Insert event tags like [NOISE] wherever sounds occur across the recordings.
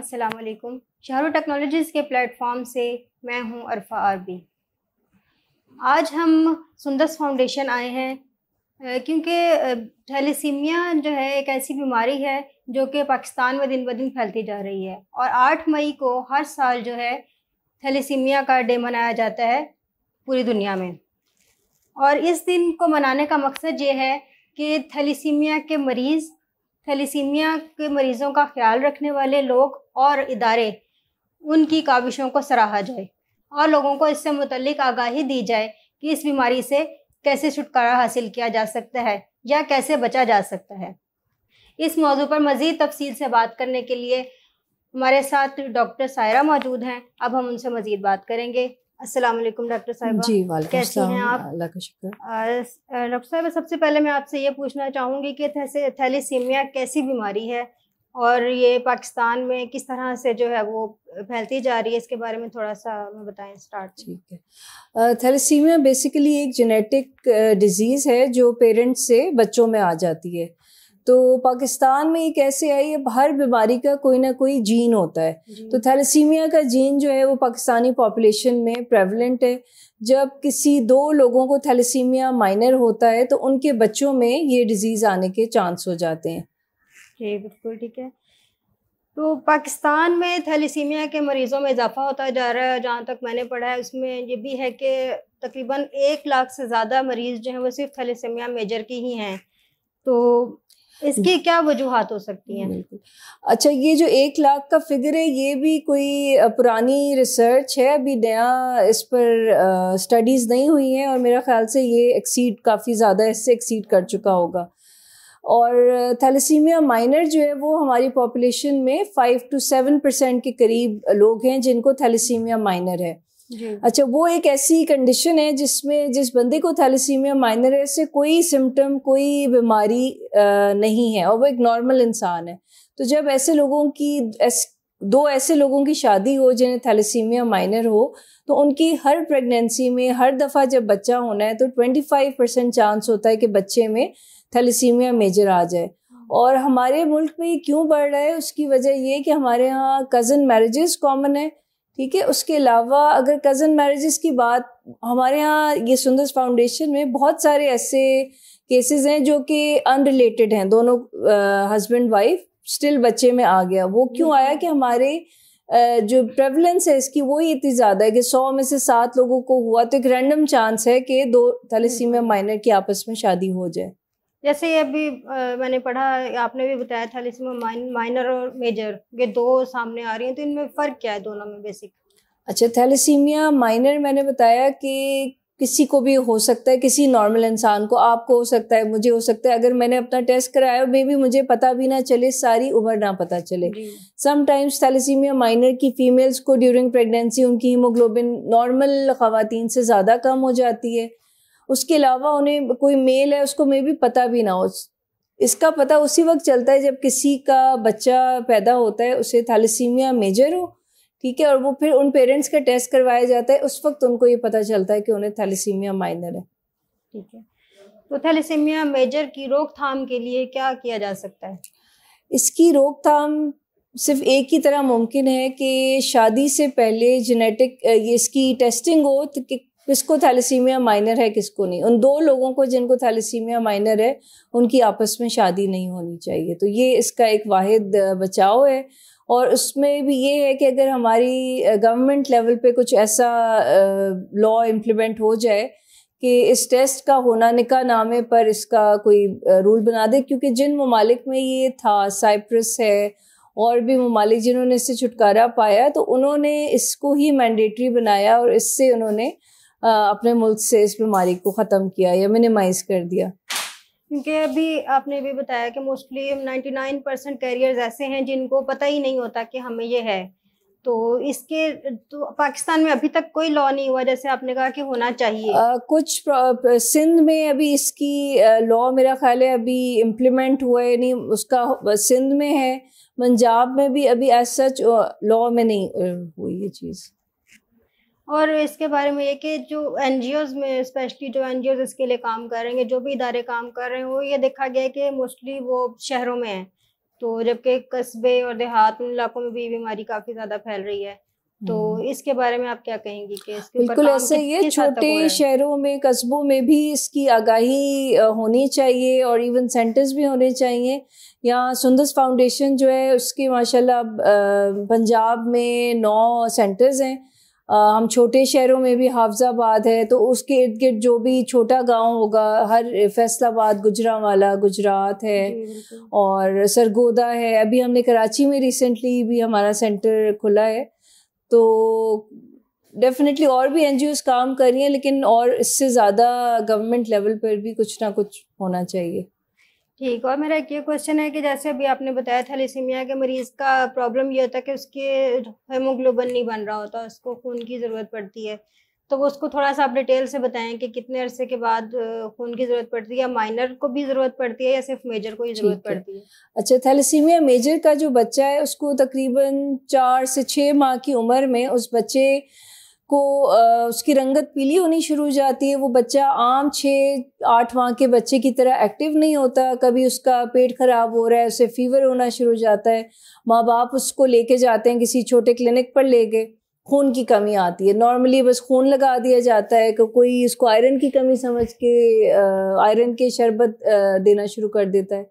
अस्सलाम वालेकुम शहर टेक्नोलॉजीज़ के प्लेटफॉर्म से मैं हूं अरफा आरबी आज हम सुंदस फाउंडेशन आए हैं क्योंकि थैलेसीमिया जो है एक ऐसी बीमारी है जो कि पाकिस्तान में दिन ब दिन फैलती जा रही है और 8 मई को हर साल जो है थैलेसीमिया का डे मनाया जाता है पूरी दुनिया में और इस दिन को मनाने का मकसद ये है कि थैलीसीमिया के मरीज़ थैलीसीमिया के मरीज़ों का ख्याल रखने वाले लोग और इदारे उनकी काविशों को सराहा जाए और लोगों को इससे मुतलिक आगाही दी जाए कि इस बीमारी से कैसे छुटकारा हासिल किया जा सकता है या कैसे बचा जा सकता है इस मौजू पर मज़ीद तफसील से बात करने के लिए हमारे साथ डॉक्टर सायरा मौजूद हैं अब हम उनसे मज़ीद बात करेंगे अस्सलाम वालेकुम डॉक्टर साहब जी कैसे हैं आप अल्लाह का शुक्र डॉक्टर साहब सबसे पहले मैं आपसे ये पूछना चाहूँगी कि थैलीसीमिया कैसी बीमारी है और ये पाकिस्तान में किस तरह से जो है वो फैलती जा रही है इसके बारे में थोड़ा सा मैं बताएं स्टार्ट ठीक है थैलीसीमिया बेसिकली एक जेनेटिक डिजीज़ है जो पेरेंट्स से बच्चों में आ जाती है तो पाकिस्तान में ये कैसे आई है हर बीमारी का कोई ना कोई जीन होता है तो थैलेसीमिया का जीन जो है वो पाकिस्तानी पॉपुलेशन में प्रेवलेंट है जब किसी दो लोगों को थैलेसीमिया माइनर होता है तो उनके बच्चों में ये डिज़ीज़ आने के चांस हो जाते हैं जी बिल्कुल ठीक है तो पाकिस्तान में थैलीसीमिया के मरीज़ों में इजाफा होता जा रहा है जहाँ तक मैंने पढ़ा है उसमें ये भी है कि तकरीबन एक लाख से ज़्यादा मरीज़ जो हैं वो सिर्फ थैलेसीमिया मेजर की ही हैं तो इसकी क्या वजूहत हो सकती हैं अच्छा ये जो एक लाख का फिगर है ये भी कोई पुरानी रिसर्च है अभी नया इस पर स्टडीज़ नहीं हुई हैं और मेरा ख्याल से ये एक्सीड काफ़ी ज़्यादा इससे एक्सीड कर चुका होगा और थैलेसीमिया माइनर जो है वो हमारी पॉपुलेशन में फाइव टू सेवन परसेंट के करीब लोग हैं जिनको थैलेसीमिया माइनर है अच्छा वो एक ऐसी कंडीशन है जिसमें जिस बंदे को थैलेसीमिया माइनर है से कोई सिम्टम कोई बीमारी नहीं है और वो एक नॉर्मल इंसान है तो जब ऐसे लोगों की ऐस, दो ऐसे लोगों की शादी हो जिन्हें थैलेसीमिया माइनर हो तो उनकी हर प्रेगनेंसी में हर दफ़ा जब बच्चा होना है तो 25 परसेंट चांस होता है कि बच्चे में थैलेसीमिया मेजर आ जाए और हमारे मुल्क में ये क्यों बढ़ रहा है उसकी वजह ये कि हमारे यहाँ कज़न मैरिजेस कॉमन है ठीक है उसके अलावा अगर कज़न मैरिजेस की बात हमारे यहाँ ये सुंदर फाउंडेशन में बहुत सारे ऐसे केसेस हैं जो कि अनरिलेटेड हैं दोनों हस्बैंड वाइफ स्टिल बच्चे में आ गया वो क्यों आया कि हमारे जो प्रेवलेंस है इसकी वो ही इतनी ज़्यादा है कि सौ में से सात लोगों को हुआ तो एक रैंडम चांस है कि दो थलेसीमिया माइनर की आपस में शादी हो जाए जैसे अभी मैंने पढ़ा आपने भी बताया था इसमें माइनर और मेजर ये दो सामने आ रही हैं तो इनमें फ़र्क क्या है दोनों में बेसिक अच्छा थैलेसीमिया माइनर मैंने बताया कि किसी को भी हो सकता है किसी नॉर्मल इंसान को आपको हो सकता है मुझे हो सकता है अगर मैंने अपना टेस्ट कराया मे भी मुझे पता भी ना चले सारी उम्र ना पता चले समटाइम्स थैलेसीमिया माइनर की फीमेल्स को ड्यूरिंग प्रेगनेंसी उनकी हीमोग्लोबिन नॉर्मल खातिन से ज़्यादा कम हो जाती है उसके अलावा उन्हें कोई मेल है उसको मे भी पता भी ना हो इसका पता उसी वक्त चलता है जब किसी का बच्चा पैदा होता है उसे थैलेसीमिया मेजर हो ठीक है और वो फिर उन पेरेंट्स का टेस्ट करवाया जाता है उस वक्त उनको ये पता चलता है कि उन्हें थैलीसीमिया माइनर है ठीक है तो थैलीसीमिया मेजर की रोकथाम के लिए क्या किया जा सकता है इसकी रोकथाम सिर्फ एक ही तरह मुमकिन है कि शादी से पहले जेनेटिक ये इसकी टेस्टिंग हो तो कि किसको थैलेसीमिया माइनर है किसको नहीं उन दो लोगों को जिनको थैलेसीमिया माइनर है उनकी आपस में शादी नहीं होनी चाहिए तो ये इसका एक वाहिद बचाव है और उसमें भी ये है कि अगर हमारी गवर्नमेंट लेवल पे कुछ ऐसा लॉ इम्प्लीमेंट हो जाए कि इस टेस्ट का होना निका नामे पर इसका कोई रूल बना दे क्योंकि जिन ममालिक में ये था साइप्रस है और भी ममालिक जिन्होंने इससे छुटकारा पाया तो उन्होंने इसको ही मैंडेटरी बनाया और इससे उन्होंने अपने मुल्क से इस बीमारी को ख़त्म किया या मिनिमाइज कर दिया क्योंकि अभी आपने भी बताया कि मोस्टली 99 परसेंट कैरियर्स ऐसे हैं जिनको पता ही नहीं होता कि हमें ये है तो इसके तो पाकिस्तान में अभी तक कोई लॉ नहीं हुआ जैसे आपने कहा कि होना चाहिए आ, कुछ सिंध में अभी इसकी लॉ मेरा ख्याल है अभी इम्प्लीमेंट हुआ है नहीं उसका सिंध में है पंजाब में भी अभी एज सच लॉ में नहीं हुई ये चीज़ और इसके बारे में ये कि जो एन में स्पेशली जो एन इसके लिए काम करेंगे जो भी इदारे काम कर रहे हैं वो ये देखा गया है कि मोस्टली वो शहरों में है तो जबकि कस्बे और देहात उन इलाकों में भी बीमारी काफ़ी ज़्यादा फैल रही है तो हम्म। इसके बारे में आप क्या कहेंगी कि इसके बिल्कुल ऐसे ये छोटे शहरों में कस्बों में भी इसकी आगाही होनी चाहिए और इवन सेंटर्स भी होने चाहिए यहाँ सुंदस फाउंडेशन जो है उसके माशाल्लाह पंजाब में नौ सेंटर्स हैं हम छोटे शहरों में भी हाफजाबाद है तो उसके इर्द गिर्द जो भी छोटा गांव होगा हर फैसलाबाद गुजरावाला गुजरात है और सरगोदा है अभी हमने कराची में रिसेंटली भी हमारा सेंटर खुला है तो डेफिनेटली और भी एन काम कर रही हैं लेकिन और इससे ज़्यादा गवर्नमेंट लेवल पर भी कुछ ना कुछ होना चाहिए ठीक और मेरा एक ये क्वेश्चन है कि जैसे अभी आपने बताया था लिसीमिया के मरीज का प्रॉब्लम ये होता है कि उसके हेमोग्लोबन नहीं बन रहा होता उसको खून की ज़रूरत पड़ती है तो वो उसको थोड़ा सा आप डिटेल से बताएं कि कितने अरसे के बाद खून की ज़रूरत पड़ती है या माइनर को भी ज़रूरत पड़ती है या सिर्फ मेजर को ही ज़रूरत पड़ती है अच्छा थैलेसीमिया मेजर का जो बच्चा है उसको तकरीबन चार से छः माह की उम्र में उस बच्चे को उसकी रंगत पीली होनी शुरू हो जाती है वो बच्चा आम छः आठ माह के बच्चे की तरह एक्टिव नहीं होता कभी उसका पेट खराब हो रहा है उसे फीवर होना शुरू हो जाता है माँ बाप उसको लेके जाते हैं किसी छोटे क्लिनिक पर ले गए खून की कमी आती है नॉर्मली बस खून लगा दिया जाता है कि कोई इसको आयरन की कमी समझ के आयरन के शरबत देना शुरू कर देता है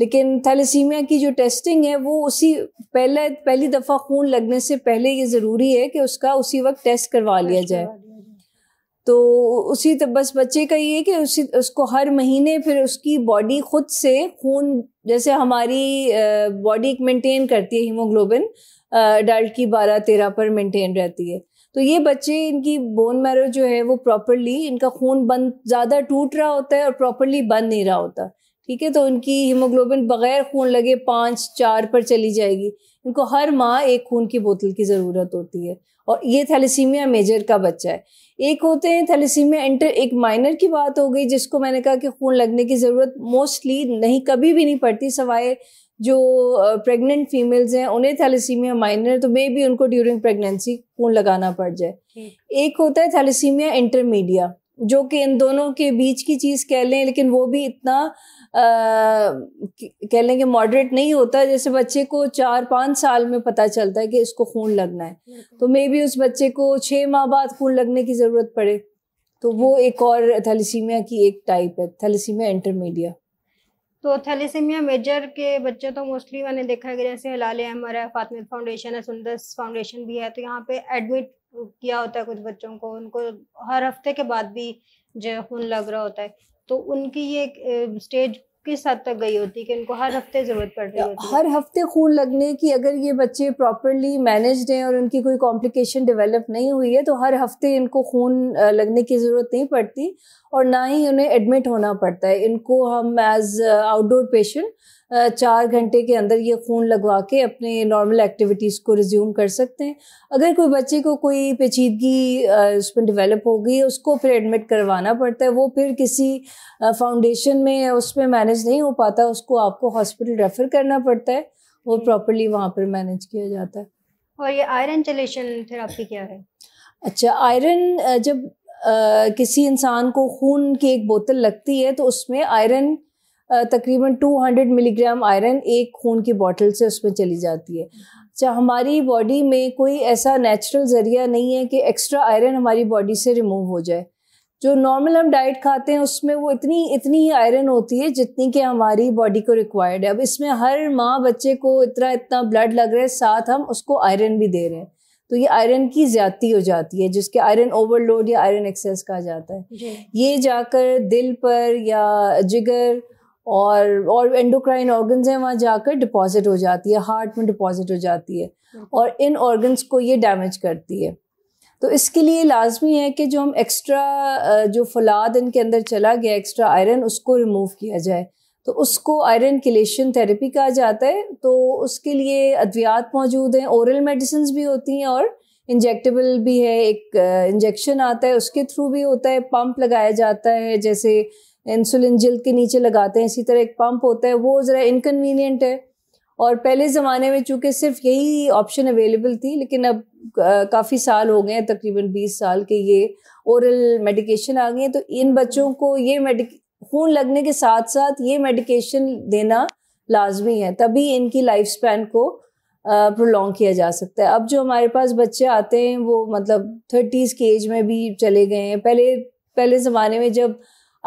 लेकिन थैलेसीमिया की जो टेस्टिंग है वो उसी पहले पहली दफ़ा खून लगने से पहले ये ज़रूरी है कि उसका उसी वक्त टेस्ट करवा लिया जाए तो उसी तो बस बच्चे का ये कि उसी उसको हर महीने फिर उसकी बॉडी खुद से खून जैसे हमारी बॉडी मेंटेन करती है हीमोग्लोबिन अडल्ट की बारह तेरह पर मेंटेन रहती है तो ये बच्चे इनकी बोन मैरो जो है वो प्रॉपरली इनका खून बंद ज़्यादा टूट रहा होता है और प्रॉपरली बंद नहीं रहा होता ठीक है तो उनकी हीमोग्लोबिन बगैर खून लगे पाँच चार पर चली जाएगी इनको हर माह एक खून की बोतल की ज़रूरत होती है और ये थैलेसीमिया मेजर का बच्चा है एक होते हैं थैलेसीमिया इंटर एक माइनर की बात हो गई जिसको मैंने कहा कि खून लगने की ज़रूरत मोस्टली नहीं कभी भी नहीं पड़ती सवाए जो प्रेग्नेंट फीमेल्स हैं उन्हें थैलेसीमिया माइनर तो मे भी उनको ड्यूरिंग प्रेगनेंसी खून लगाना पड़ जाए एक होता है थैलेसीमिया इंटरमीडिया जो कि इन दोनों के बीच की चीज़ कह लें लेकिन वो भी इतना कह लें कि मॉडरेट नहीं होता जैसे बच्चे को चार पाँच साल में पता चलता है कि इसको खून लगना है तो मे भी उस बच्चे को छः माह बाद खून लगने की ज़रूरत पड़े तो वो एक और थैलीसीमिया की एक टाइप है थैलीसीमिया इंटरमीडिया तो थैलीसीमिया मेजर के बच्चे तो मोस्टली मैंने देखा है कि जैसे हिलाल अहमर है फातमित फाउंडेशन है सुंदर फाउंडेशन भी है तो यहाँ पे एडमिट किया होता है कुछ बच्चों को उनको हर हफ्ते के बाद भी जो खून लग रहा होता है तो उनकी ये स्टेज किस हद तक गई होती है कि उनको हर हफ्ते जरूरत पड़ रही होती हर हफ्ते खून लगने की अगर ये बच्चे प्रॉपरली मैनेज हैं और उनकी कोई कॉम्प्लिकेशन डेवलप नहीं हुई है तो हर हफ्ते इनको खून लगने की ज़रूरत नहीं पड़ती और ना ही उन्हें एडमिट होना पड़ता है इनको हम एज आउटडोर पेशेंट चार घंटे के अंदर ये खून लगवा के अपने नॉर्मल एक्टिविटीज़ को रिज्यूम कर सकते हैं अगर कोई बच्चे को कोई पेचीदगी उसमें डेवलप हो गई उसको फिर एडमिट करवाना पड़ता है वो फिर किसी फाउंडेशन में उसमें मैनेज नहीं हो पाता उसको आपको हॉस्पिटल रेफ़र करना पड़ता है वो प्रॉपरली वहाँ पर मैनेज किया जाता है और ये आयरन चलेशन थेरापी क्या है अच्छा आयरन जब आ, किसी इंसान को खून की एक बोतल लगती है तो उसमें आयरन तकरीबन 200 मिलीग्राम आयरन एक खून की बॉटल से उसमें चली जाती है अच्छा हमारी बॉडी में कोई ऐसा नेचुरल ज़रिया नहीं है कि एक्स्ट्रा आयरन हमारी बॉडी से रिमूव हो जाए जो नॉर्मल हम डाइट खाते हैं उसमें वो इतनी इतनी ही आयरन होती है जितनी कि हमारी बॉडी को रिक्वायर्ड है अब इसमें हर माँ बच्चे को इतना इतना ब्लड लग रहा है साथ हम उसको आयरन भी दे रहे हैं तो ये आयरन की ज्यादती हो जाती है जिसके आयरन ओवरलोड या आयरन एक्सेस कहा जाता है ये जाकर दिल पर या जिगर और और एंडोक्राइन ऑर्गन्स हैं वहाँ जाकर डिपॉजिट हो जाती है हार्ट में डिपॉजिट हो जाती है और इन ऑर्गन्स को ये डैमेज करती है तो इसके लिए लाजमी है कि जो हम एक्स्ट्रा जो फलाद इनके अंदर चला गया एक्स्ट्रा आयरन उसको रिमूव किया जाए तो उसको आयरन किलेशन थेरेपी कहा जाता है तो उसके लिए अद्वियात मौजूद हैं औरल मेडिसिन भी होती हैं और इंजेक्टेबल भी है एक इंजेक्शन आता है उसके थ्रू भी होता है पंप लगाया जाता है जैसे इंसुलिन जल्द के नीचे लगाते हैं इसी तरह एक पंप होता है वो ज़रा इनकन्वीनियंट है और पहले ज़माने में चूँकि सिर्फ यही ऑप्शन अवेलेबल थी लेकिन अब काफ़ी साल हो गए हैं तकरीबन बीस साल के ये औरल मेडिकेशन आ गए तो इन बच्चों को ये मेडिक खून लगने के साथ साथ ये मेडिकेशन देना लाजमी है तभी इनकी लाइफ स्पैन को प्रोलॉन्ग किया जा सकता है अब जो हमारे पास बच्चे आते हैं वो मतलब थर्टीज़ के एज में भी चले गए हैं पहले पहले ज़माने में जब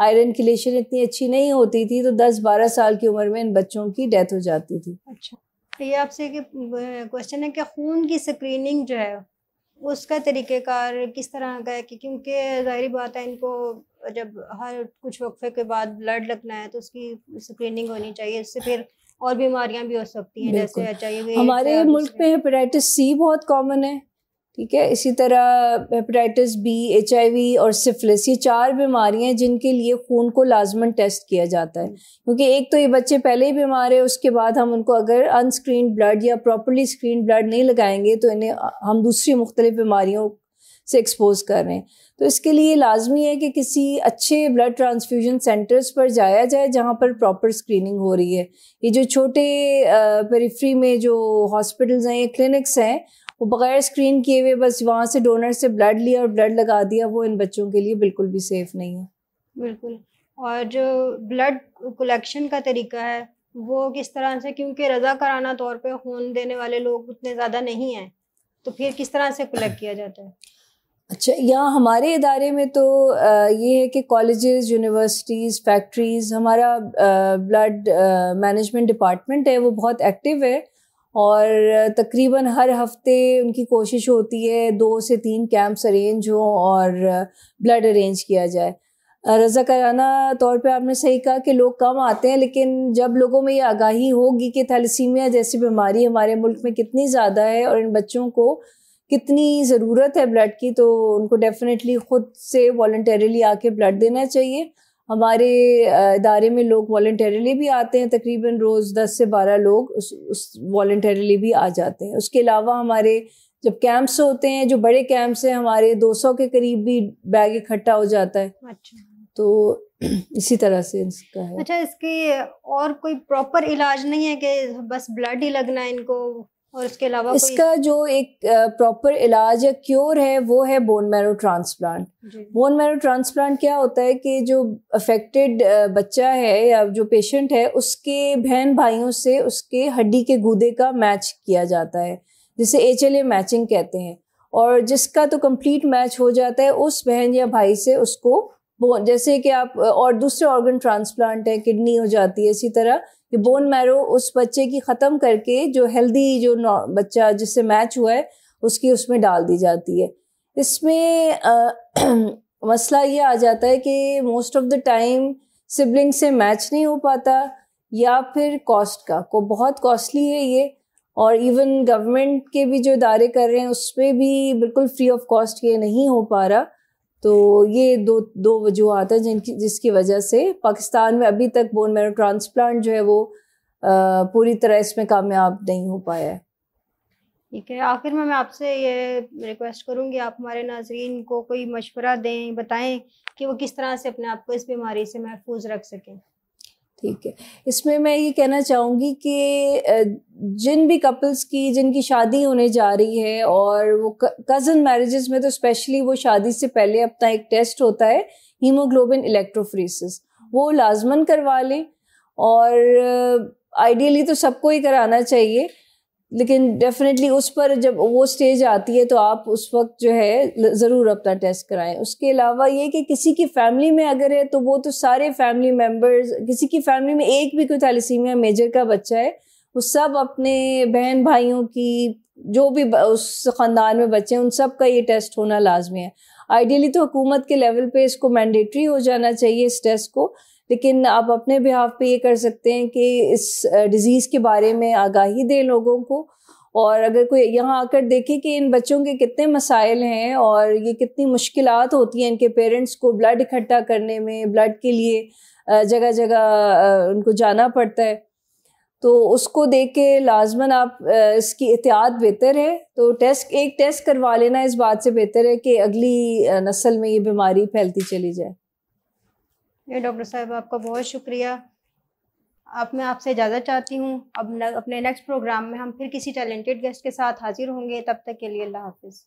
आयरन की लेशन इतनी अच्छी नहीं होती थी तो 10-12 साल की उम्र में इन बच्चों की डेथ हो जाती थी अच्छा तो ये आपसे क्वेश्चन है कि खून की स्क्रीनिंग जो है उसका तरीक़ेकार किस तरह का है कि क्योंकि जाहिर बात है इनको जब हर कुछ वक्फे के बाद ब्लड लगना है तो उसकी स्क्रीनिंग होनी चाहिए उससे फिर और बीमारियां भी हो सकती हैं जैसे अच्छा हमारे मुल्क में हेपेटाइटिस सी बहुत कॉमन है ठीक है इसी तरह हेपेटाइटिस बी एच और सिफिलिस ये चार बीमारियां जिनके लिए खून को लाजमन टेस्ट किया जाता है क्योंकि एक तो ये बच्चे पहले ही बीमार है उसके बाद हम उनको अगर अनस्क्रीन ब्लड या प्रॉपरली स्क्रीन ब्लड नहीं लगाएंगे तो इन्हें हम दूसरी मुख्तलिफ बीमारियों से एक्सपोज कर रहे हैं तो इसके लिए लाजमी है कि किसी अच्छे ब्लड ट्रांसफ्यूजन सेंटर्स पर जाया जाए जहाँ पर प्रॉपर स्क्रीनिंग हो रही है ये जो छोटे परिफ्री में जो हॉस्पिटल्स हैं या क्लिनिक्स हैं वो बगैर स्क्रीन किए हुए बस वहाँ से डोनर से ब्लड लिया और ब्लड लगा दिया वो इन बच्चों के लिए बिल्कुल भी सेफ नहीं है बिल्कुल और जो ब्लड कलेक्शन का तरीका है वो किस तरह से क्योंकि रजा कराना तौर पे खून देने वाले लोग उतने ज़्यादा नहीं हैं तो फिर किस तरह से कलेक्ट किया जाता है अच्छा यहाँ हमारे इदारे में तो ये है कि कॉलेजेस यूनिवर्सिटीज़ फैक्ट्रीज़ हमारा ब्लड मैनेजमेंट डिपार्टमेंट है वो बहुत एक्टिव है और तकरीबन हर हफ्ते उनकी कोशिश होती है दो से तीन कैंप्स अरेंज हों और ब्लड अरेंज किया जाए रजा कराना तौर पे आपने सही कहा कि लोग कम आते हैं लेकिन जब लोगों में ये आगाही होगी कि थैलीसीमिया जैसी बीमारी हमारे मुल्क में कितनी ज़्यादा है और इन बच्चों को कितनी ज़रूरत है ब्लड की तो उनको डेफिनेटली ख़ुद से वॉल्टरली आके ब्लड देना चाहिए हमारे इदारे में लोग वॉल्टरली भी आते हैं तकरीबन रोज़ दस से बारह लोग उस, उस वॉल्टरली भी आ जाते हैं उसके अलावा हमारे जब कैंप्स होते हैं जो बड़े कैंप्स हैं हमारे 200 के करीब भी बैग इकट्ठा हो जाता है अच्छा तो [CLEARS THROAT] इसी तरह से इसका है अच्छा इसके और कोई प्रॉपर इलाज नहीं है कि बस ब्लड ही लगना है इनको और इसके अलावा इसका कोई... जो एक प्रॉपर इलाज या क्योर है वो है bone marrow transplant bone marrow transplant क्या होता है कि जो अफेक्टेड बच्चा है या जो पेशेंट है उसके बहन भाइयों से उसके हड्डी के गूदे का मैच किया जाता है जिसे एच मैचिंग कहते हैं और जिसका तो कंप्लीट मैच हो जाता है उस बहन या भाई से उसको बोन जैसे कि आप और दूसरे ऑर्गन ट्रांसप्लांट है किडनी हो जाती है इसी तरह कि बोन मैरो उस बच्चे की ख़त्म करके जो हेल्दी जो बच्चा जिससे मैच हुआ है उसकी उसमें डाल दी जाती है इसमें आ, [CLEARS THROAT] मसला ये आ जाता है कि most of the time sibling से मैच नहीं हो पाता या फिर कॉस्ट का को बहुत कॉस्टली है ये और इवन गवर्नमेंट के भी जो इदारे कर रहे हैं उसमें भी बिल्कुल फ्री ऑफ कॉस्ट ये नहीं हो पा रहा तो ये दो दो वजूहत हैं जिनकी जिसकी वजह से पाकिस्तान में अभी तक बोन मैरो ट्रांसप्लांट जो है वो आ, पूरी तरह इसमें कामयाब नहीं हो पाया है ठीक है आखिर में मैं आपसे ये रिक्वेस्ट करूँगी आप हमारे नाजरीन को कोई मशवरा दें बताएं कि वो किस तरह से अपने आप को इस बीमारी से महफूज रख सकें ठीक है इसमें मैं ये कहना चाहूँगी कि जिन भी कपल्स की जिनकी शादी होने जा रही है और वो कज़न मैरिजेस में तो स्पेशली वो शादी से पहले अपना एक टेस्ट होता है हीमोग्लोबिन इलेक्ट्रोफ्रीसिस वो लाजमन करवा लें और आइडियली तो सबको ही कराना चाहिए लेकिन डेफिनेटली उस पर जब वो स्टेज आती है तो आप उस वक्त जो है ज़रूर अपना टेस्ट कराएं उसके अलावा ये कि किसी की फैमिली में अगर है तो वो तो सारे फैमिली मेम्बर्स किसी की फैमिली में एक भी कोई थैलीसीमिया मेजर का बच्चा है वो सब अपने बहन भाइयों की जो भी उस ख़ानदान में बच्चे हैं उन सब का ये टेस्ट होना लाजमी है आइडियली तो हुकूमत के लेवल पे इसको मैंडेटरी हो जाना चाहिए इस टेस्ट को लेकिन आप अपने बिहाफ़ पे ये कर सकते हैं कि इस डिज़ीज़ के बारे में आगाही दें लोगों को और अगर कोई यहाँ आकर देखे कि इन बच्चों के कितने मसाइल हैं और ये कितनी मुश्किल होती हैं इनके पेरेंट्स को ब्लड इकट्ठा करने में ब्लड के लिए जगह जगह उनको जाना पड़ता है तो उसको देख के लाजमन आप इसकी एहतियात बेहतर है तो टेस्ट एक टेस्ट करवा लेना इस बात से बेहतर है कि अगली नस्ल में ये बीमारी फैलती चली जाए ये डॉक्टर साहब आपका बहुत शुक्रिया अब मैं आपसे इजाज़त चाहती हूँ अब न, अपने नेक्स्ट प्रोग्राम में हम फिर किसी टैलेंटेड गेस्ट के साथ हाजिर होंगे तब तक के लिए अल्लाह हाफिज़